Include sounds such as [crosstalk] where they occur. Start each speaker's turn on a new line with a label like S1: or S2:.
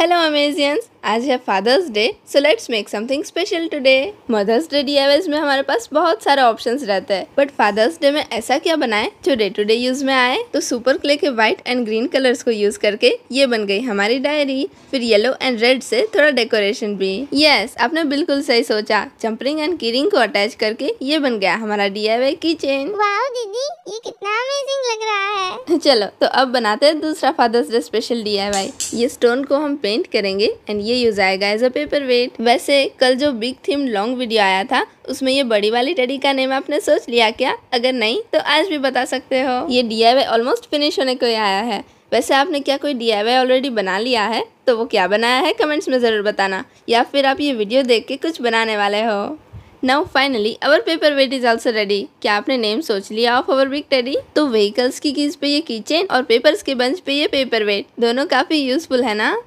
S1: hello Amazians आज है Father's Day so let's make something special today Mother's Day DIYs में हमारे पास बहुत सारे ऑप्शंस रहते हैं बट फादर्स डे में ऐसा क्या बनाए जो डे टू डे यूज में आए तो सुपर क्ले के व्हाइट एंड ग्रीन कलर्स को यूज करके ये बन गई हमारी डायरी फिर येलो एंड रेड से थोड़ा डेकोरेशन भी यस yes, आपने बिल्कुल सही सोचा चंपरिंग एंड कीरिंग को अटैच करके ये बन गया हमारा डी आई वाई की चेन [laughs] चलो तो अब बनाते हैं दूसरा फादर्स डे स्पेशल डीआईवाई ये स्टोन को हम पेंट करेंगे एंड ये यूज आएगा एज अ पेपर वेट वैसे कल जो बिग थीम लॉन्ग वीडियो आया था उसमें ये बड़ी वाली टडी का नेम आपने सोच लिया क्या अगर नहीं तो आज भी बता सकते हो ये डीआईवाई ऑलमोस्ट फिनिश होने को आया है वैसे आपने क्या कोई डी ऑलरेडी बना लिया है तो वो क्या बनाया है कमेंट्स में ज़रूर बताना या फिर आप ये वीडियो देख के कुछ बनाने वाले हो now finally our paperweight is also ready क्या आपने नेम सोच लिया ऑफ अवर बिग टेडी तो व्हीकल्स की कीज पे ये कीचेन और पेपर्स के बंच पे ये पेपर वेट दोनों काफी यूजफुल है ना